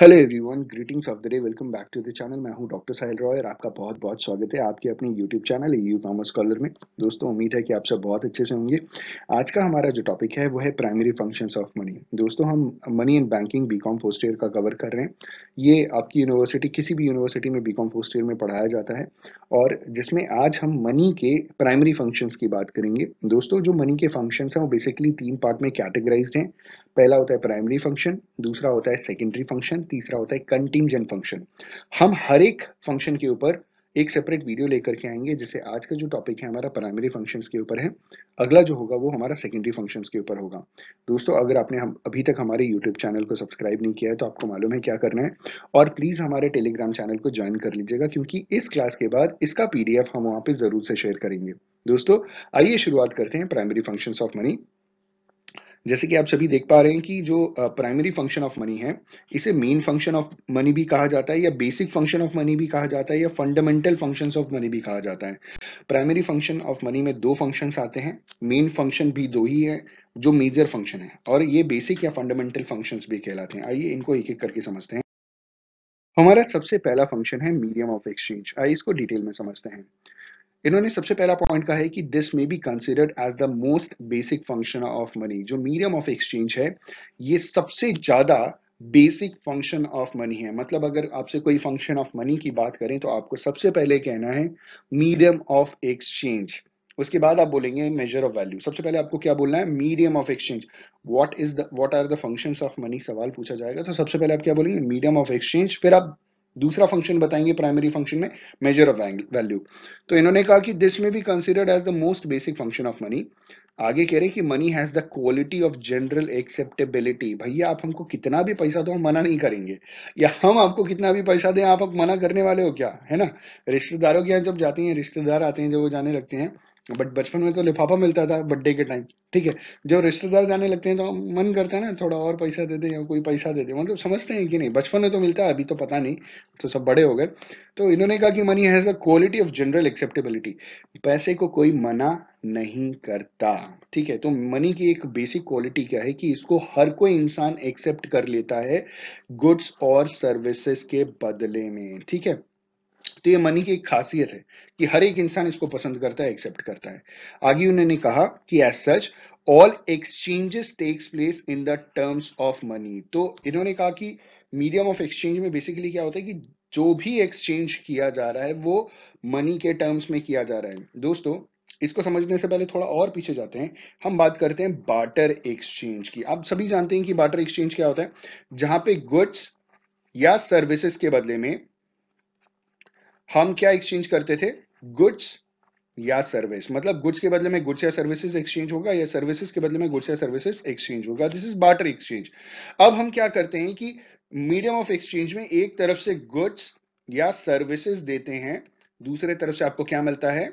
hello everyone greetings of the day welcome back to the channel मैं हूं doctor साहिल रॉय और आपका बहुत बहुत स्वागत है आपके अपने यूट्यूब चैनल यू कॉमर्स कॉलर में दोस्तों उम्मीद है कि आप सब बहुत अच्छे से होंगे आज का हमारा जो टॉपिक है वो है प्राइमरी फंक्शंस ऑफ मनी दोस्तों हम money and banking B com year का कवर कर रहे हैं ये आपकी यूनिवर्सिटी किसी भी यूनिवर्सिटी में बी कॉम ईयर में पढ़ाया जाता है और जिसमें आज हम मनी के प्राइमरी फंक्शंस की बात करेंगे दोस्तों जो मनी के फंक्शंस हैं वो बेसिकली तीन पार्ट में कैटेगराइज हैं पहला होता है प्राइमरी फंक्शन दूसरा होता है सेकेंडरी फंक्शन तीसरा होता है कंटिजेंट फंक्शन हम हर एक फंक्शन के ऊपर एक सेपरेट वीडियो लेकर के आएंगे जैसे आज का जो टॉपिक है हमारा प्राइमरी फंक्शंस के ऊपर है अगला जो होगा वो हमारा सेकेंडरी फंक्शंस के ऊपर होगा दोस्तों अगर आपने हम अभी तक हमारे यूट्यूब चैनल को सब्सक्राइब नहीं किया है तो आपको मालूम है क्या करना है और प्लीज़ हमारे टेलीग्राम चैनल को ज्वाइन कर लीजिएगा क्योंकि इस क्लास के बाद इसका पीडीएफ हम वहाँ पर ज़रूर से शेयर करेंगे दोस्तों आइए शुरुआत करते हैं प्राइमरी फंक्शन ऑफ मनी जैसे कि आप सभी देख पा रहे हैं कि जो प्राइमरी फंक्शन ऑफ मनी है इसे मेन फंक्शन ऑफ मनी भी कहा जाता है या बेसिक फंक्शन ऑफ मनी भी कहा जाता है या फंडामेंटल फंक्शन ऑफ मनी भी कहा जाता है प्राइमरी फंक्शन ऑफ मनी में दो फंक्शन आते हैं मेन फंक्शन भी दो ही है जो मेजर फंक्शन है और ये बेसिक या फंडामेंटल फंक्शन भी कहलाते हैं आइए इनको एक एक करके समझते हैं हमारा सबसे पहला फंक्शन है मीडियम ऑफ एक्सचेंज आइए इसको डिटेल में समझते हैं इन्होंने सबसे पहला पॉइंट कहा है कि this may be considered as the most basic function of money जो मीडियम ऑफ एक्सचेंज है ये सबसे ज्यादा बेसिक फंक्शन ऑफ मनी है मतलब अगर आपसे कोई फंक्शन ऑफ मनी की बात करें तो आपको सबसे पहले कहना है मीडियम ऑफ एक्सचेंज उसके बाद आप बोलेंगे मेजर ऑफ वैल्यू सबसे पहले आपको क्या बोलना है medium of exchange what is the what are the functions of money सवाल पूछा जाएगा तो सबसे पहले आप क्या बोलेंगे मीडियम ऑफ एक्सचेंज फिर आप दूसरा फंक्शन बताएंगे प्राइमरी फंक्शन में मेजर ऑफ वैल्यू तो इन्होंने कहा कि this may be considered as the most basic function of money आगे कह रहे कि money has the quality of general acceptability भैया आप हमको कितना भी पैसा दो हम मना नहीं करेंगे या हम आपको कितना भी पैसा दें आप, आप मना करने वाले हो क्या है ना रिश्तेदारों के यहाँ जब जाते हैं रिश्तेदार आते हैं जब वो जाने लगते हैं बट बचपन में तो लिफाफा मिलता था बर्थडे के टाइम ठीक है जब रिश्तेदार जाने लगते हैं तो मन करता है ना थोड़ा और पैसा दे दे या कोई पैसा दे दे मतलब समझते हैं कि नहीं बचपन में तो मिलता है अभी तो पता नहीं तो सब बड़े हो गए तो इन्होंने कहा कि money has a quality of general acceptability पैसे को कोई मना नहीं करता ठीक है तो मनी की एक बेसिक क्वालिटी क्या है कि इसको हर कोई इंसान एक्सेप्ट कर लेता है गुड्स और सर्विसेस के बदले में ठीक है तो ये मनी की एक खासियत है कि हर एक इंसान इसको पसंद करता है एक्सेप्ट करता है आगे उन्होंने कहा कि as such all exchanges takes place in the terms of money तो इन्होंने कहा कि मीडियम ऑफ एक्सचेंज में बेसिकली क्या होता है कि जो भी एक्सचेंज किया जा रहा है वो मनी के टर्म्स में किया जा रहा है दोस्तों इसको समझने से पहले थोड़ा और पीछे जाते हैं हम बात करते हैं बाटर एक्सचेंज की आप सभी जानते हैं कि बाटर एक्सचेंज क्या होता है जहां पे गुड्स या सर्विसेज के बदले में हम क्या एक्सचेंज करते थे गुड्स या सर्विस मतलब गुड्स के बदले में गुड्स या सर्विसेज एक्सचेंज होगा या सर्विसेज के बदले में गुड्स या सर्विसेज एक्सचेंज होगा दिस इज बार्टर एक्सचेंज अब हम क्या करते हैं कि मीडियम ऑफ एक्सचेंज में एक तरफ से गुड्स या सर्विसेज देते हैं दूसरे तरफ से आपको क्या मिलता है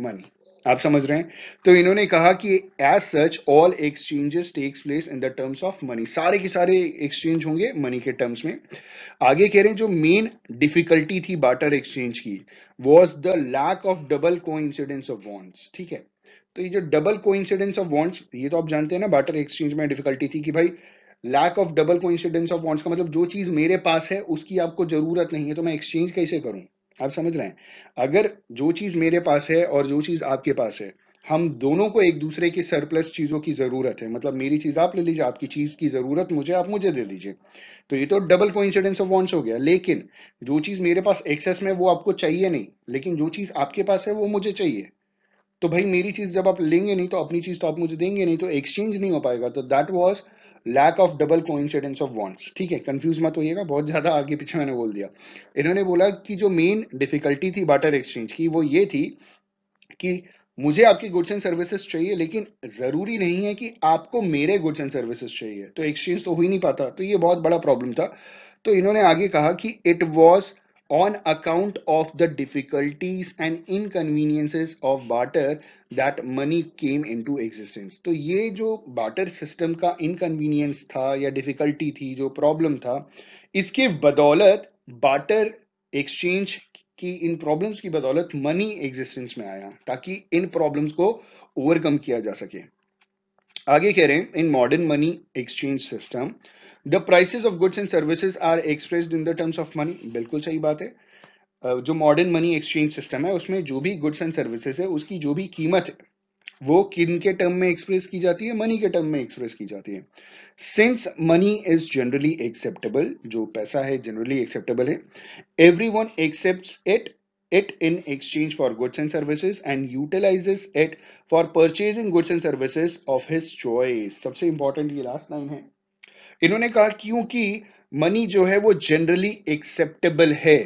मनी आप समझ रहे हैं तो इन्होंने कहा कि as such all exchanges takes place in the terms of money सारे के सारे एक्सचेंज होंगे मनी के टर्म्स में आगे कह रहे हैं जो मेन डिफिकल्टी थी बाटर एक्सचेंज की was the lack of double co of wants ठीक है तो ये जो डबल को ऑफ वॉन्ट्स ये तो आप जानते हैं ना बाटर एक्सचेंज में डिफिकल्टी थी कि भाई lack of double co of wants का मतलब जो चीज मेरे पास है उसकी आपको जरूरत नहीं है तो मैं एक्सचेंज कैसे करूं आप समझ रहे हैं अगर जो चीज मेरे पास है और जो चीज आपके पास है हम दोनों को एक दूसरे की सरप्लस चीजों की जरूरत है मतलब मेरी चीज आप ले लीजिए आपकी चीज की जरूरत मुझे आप मुझे दे दीजिए तो ये तो डबल कोइंसिडेंस ऑफ वांट्स हो गया लेकिन जो चीज मेरे पास एक्सेस में वो आपको चाहिए नहीं लेकिन जो चीज आपके पास है वो मुझे चाहिए तो भाई मेरी चीज जब आप लेंगे नहीं तो अपनी चीज तो आप मुझे देंगे नहीं तो एक्सचेंज नहीं हो पाएगा तो that was lack of double incidence of wants ठीक है कंफ्यूज मत होइएगा बहुत ज़्यादा आगे पीछे मैंने बोल दिया इन्होंने बोला कि जो मेन डिफिकल्टी थी बाटर एक्सचेंज की वो ये थी कि मुझे आपकी गुड्स एंड सर्विसेज चाहिए लेकिन जरूरी नहीं है कि आपको मेरे गुड्स एंड सर्विसेज चाहिए तो एक्सचेंज तो हो ही नहीं पाता तो ये बहुत बड़ा प्रॉब्लम था तो इन्होंने आगे कहा कि it was on account of the difficulties and inconveniences of barter that money came into existence to ye jo barter system ka inconvenience tha ya difficulty thi jo problem tha iske badolat barter exchange ki in problems ki badolat money existence mein aaya taki in problems ko overcome किया जा सके आगे कह रहे in modern money exchange system uh, the prices of goods and services are expressed in the terms of money बिल्कुल सही बात है जो मॉडर्न मनी एक्सचेंज सिस्टम है उसमें जो भी गुड्स एंड सर्विसेज है उसकी जो भी कीमत है वो किन के टर्म में एक्सप्रेस की जाती है मनी के टर्म में एक्सप्रेस की जाती है since money is generally acceptable जो पैसा है जनरली एक्सेप्टेबल है every one accept it it in exchange for goods and services and utilizes it for purchasing goods and services of his choice सबसे important ये last line है इन्होंने कहा क्योंकि मनी जो है वो जनरली एक्सेप्टेबल है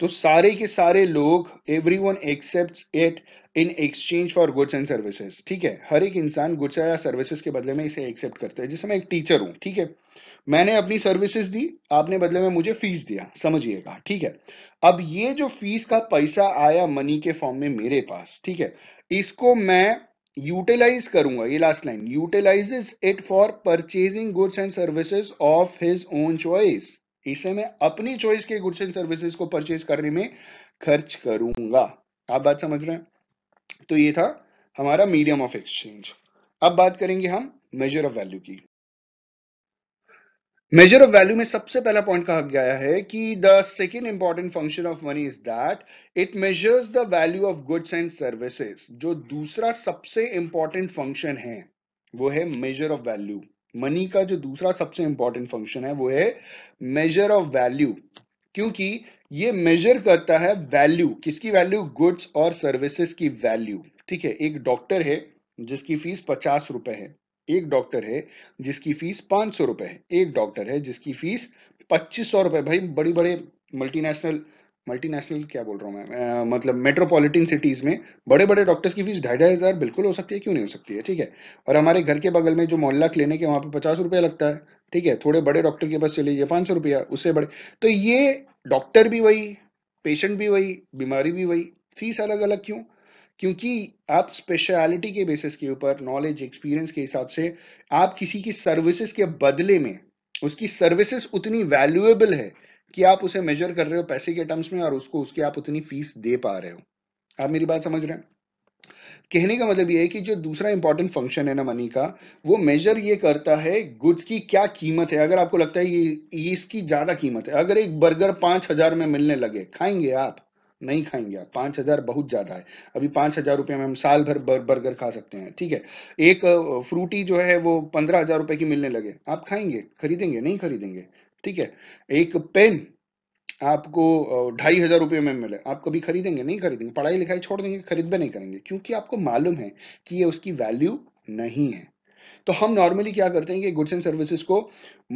तो सारे के सारे लोग every one accept it in exchange for goods and services ठीक है हर एक इंसान गुड्स या सर्विसेज के बदले में इसे एक्सेप्ट करता है जैसे मैं एक टीचर हूं ठीक है मैंने अपनी सर्विसेज दी आपने बदले में मुझे फीस दिया समझिएगा ठीक है अब ये जो फीस का पैसा आया मनी के फॉर्म में मेरे पास ठीक है इसको मैं utilize करूंगा ये last line utilize it for purchasing goods and services of his own choice इसे मैं अपनी चॉइस के गुड्स एंड सर्विसेज को परचेज करने में खर्च करूंगा आप बात समझ रहे हैं तो ये था हमारा मीडियम ऑफ एक्सचेंज अब बात करेंगे हम मेजर ऑफ वैल्यू की मेजर ऑफ वैल्यू में सबसे पहला पॉइंट कहा गया है कि the second important function of money is that it measures the value of goods and services जो दूसरा सबसे इंपॉर्टेंट फंक्शन है वो है मेजर ऑफ वैल्यू मनी का जो दूसरा सबसे इंपॉर्टेंट फंक्शन है वो है मेजर ऑफ वैल्यू क्योंकि ये मेजर करता है वैल्यू किसकी वैल्यू गुड्स और सर्विसेज की वैल्यू ठीक है एक डॉक्टर है जिसकी फीस पचास रुपए है एक डॉक्टर है जिसकी फीस पांच सौ रुपए है एक डॉक्टर है जिसकी फीस पच्चीस सौ रुपए भाई बड़ी बड़े मल्टीनेशनल मल्टीनेशनल क्या बोल रहा हूँ मैं आ, मतलब मेट्रोपॉलिटन सिटीज में बड़े बड़े डॉक्टर्स की फीस ढाई ढाई हज़ार बिल्कुल हो सकती है क्यों नहीं हो सकती है ठीक है और हमारे घर के बगल में जो मोहल्ला क्लिनिक है वहां पे पचास रुपया लगता है ठीक है थोड़े बड़े डॉक्टर के पास चले पांच सौ रुपया उससे बड़े तो ये डॉक्टर भी वही पेशेंट भी वही बीमारी भी वही फीस अलग अलग क्यों क्योंकि आप स्पेशलिटी के बेसिस के ऊपर नॉलेज एक्सपीरियंस के हिसाब से आप किसी की सर्विसेज के बदले में उसकी सर्विसेज उतनी वैल्यूएबल है कि आप उसे मेजर कर रहे हो पैसे के टर्म्स में और उसको उसकी आप उतनी फीस दे पा रहे हो आप मेरी बात समझ रहे हैं कहने का मतलब यह है कि जो दूसरा इंपॉर्टेंट फंक्शन है ना मनी का वो मेजर ये करता है गुड्स की क्या कीमत है अगर आपको लगता है ये इसकी ज्यादा कीमत है अगर एक बर्गर पांच हजार में मिलने लगे खाएंगे आप नहीं खाएंगे आप पाँच हजार बहुत ज़्यादा है अभी पाँच हजार रुपये में हम साल भर बर, बर्गर खा सकते हैं ठीक है एक फ्रूटी जो है वो पंद्रह हजार रुपये की मिलने लगे आप खाएंगे खरीदेंगे नहीं खरीदेंगे ठीक है एक पेन आपको ढाई हजार रुपये में मिले आप कभी खरीदेंगे नहीं खरीदेंगे पढ़ाई लिखाई छोड़ देंगे खरीद भी नहीं करेंगे क्योंकि आपको मालूम है कि ये उसकी वैल्यू नहीं है तो हम नॉर्मली क्या करते हैं कि गुड्स एंड सर्विसेज को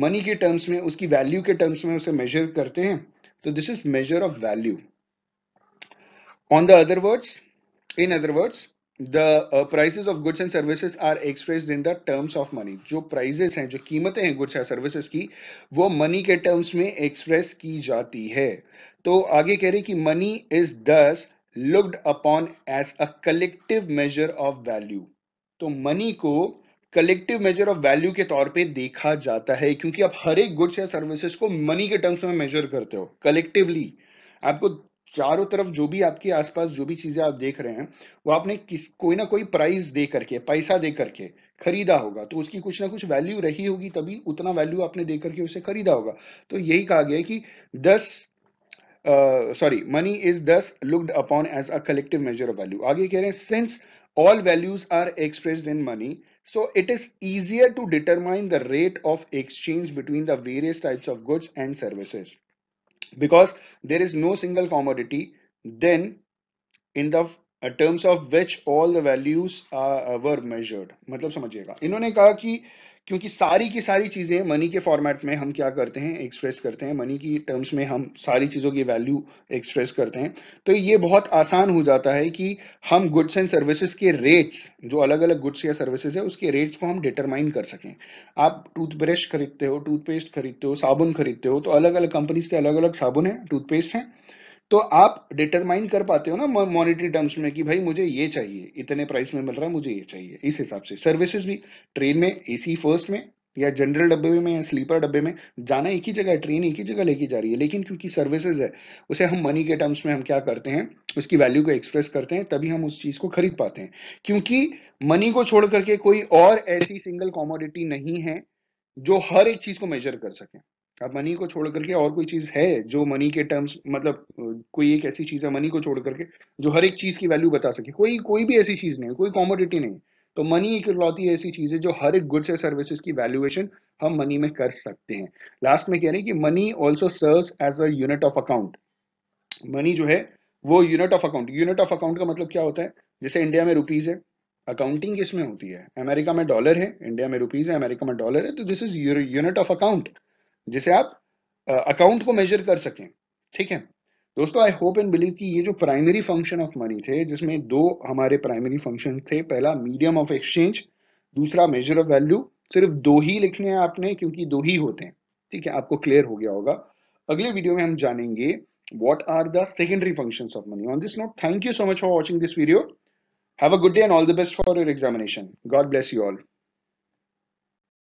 मनी के टर्म्स में उसकी वैल्यू के टर्म्स में उसे मेजर करते हैं तो this is measure of value On the other words, in other words, the uh, prices of goods and services are expressed in the terms of money jo prices hain jo कीमतें hain goods and services ki wo money ke terms mein express ki jati hai to aage keh rahe ki money is thus looked upon as a collective measure of value to money ko collective measure of value के तौर पे देखा जाता है क्योंकि आप हर एक goods या सर्विसेज को मनी के टर्म्स में मेजर करते हो कलेक्टिवली आपको चारों तरफ जो भी आपके आसपास जो भी चीजें आप देख रहे हैं वो आपने किस कोई ना कोई प्राइस दे करके पैसा दे करके खरीदा होगा तो उसकी कुछ ना कुछ वैल्यू रही होगी तभी उतना वैल्यू आपने दे करके उसे खरीदा होगा तो यही कहा गया कि thus sorry money is thus looked upon as a collective measure of value आगे कह रहे हैं since all values are express in money so it is easier to determine the rate of exchange between the various types of goods and services because there is no single commodity then in the uh, terms of which all the values uh, were measured matlab samajhiyega inhone kaha ki क्योंकि सारी की सारी चीज़ें money के format में हम क्या करते हैं एक्सप्रेस करते हैं मनी की टर्म्स में हम सारी चीज़ों की वैल्यू एक्सप्रेस करते हैं तो ये बहुत आसान हो जाता है कि हम गुड्स एंड सर्विसेज के रेट्स जो अलग अलग गुड्स या सर्विसेज है उसके रेट्स को हम डिटरमाइन कर सकें आप टूथब्रश खरीदते हो टूथपेस्ट खरीदते हो साबुन खरीदते हो तो अलग अलग कंपनीज के अलग अलग साबुन है टूथपेस्ट हैं तो आप डिटरमाइन कर पाते हो ना मॉनिटरी टर्म्स में कि भाई मुझे ये चाहिए इतने प्राइस में मिल रहा है मुझे ये चाहिए इस हिसाब से सर्विसेज भी ट्रेन में एसी फर्स्ट में या जनरल डब्बे में या स्लीपर डब्बे में जाना एक ही जगह है ट्रेन एक ही जगह लेके जा रही है लेकिन क्योंकि सर्विसेज है उसे हम मनी के टर्म्स में हम क्या करते हैं उसकी वैल्यू को एक्सप्रेस करते हैं तभी हम उस चीज को खरीद पाते हैं क्योंकि मनी को छोड़ करके कोई और ऐसी सिंगल कॉमोडिटी नहीं है जो हर एक चीज को मेजर कर सके अब मनी को छोड़ करके और कोई चीज है जो मनी के टर्म्स मतलब कोई एक ऐसी चीज है मनी को छोड़ करके जो हर एक चीज की वैल्यू बता सके कोई कोई भी ऐसी चीज नहीं कोई कॉमोडिटी नहीं तो मनी एक लौती ऐसी चीज है जो हर एक गुड्स या सर्विसेज की वैल्यूएशन हम मनी में कर सकते हैं लास्ट में कह रहे हैं कि money also serve as a unit of account money जो है वो unit of account unit of account का मतलब क्या होता है जैसे इंडिया में रुपीज है अकाउंटिंग किसमें होती है अमेरिका में डॉलर है इंडिया में रुपीज है अमेरिका में डॉलर है तो this is unit of account जिसे आप अकाउंट को मेजर कर सकें ठीक है दोस्तों आई होप एंड बिलीव कि ये जो प्राइमरी फंक्शन ऑफ मनी थे जिसमें दो हमारे प्राइमरी फंक्शन थे पहला मीडियम ऑफ एक्सचेंज दूसरा मेजर ऑफ वैल्यू सिर्फ दो ही लिखने हैं आपने क्योंकि दो ही होते हैं ठीक है आपको क्लियर हो गया होगा अगले वीडियो में हम जानेंगे what are the secondary function of money on this note thank you so much for watching this video have a good day and all the best for your examination God bless you all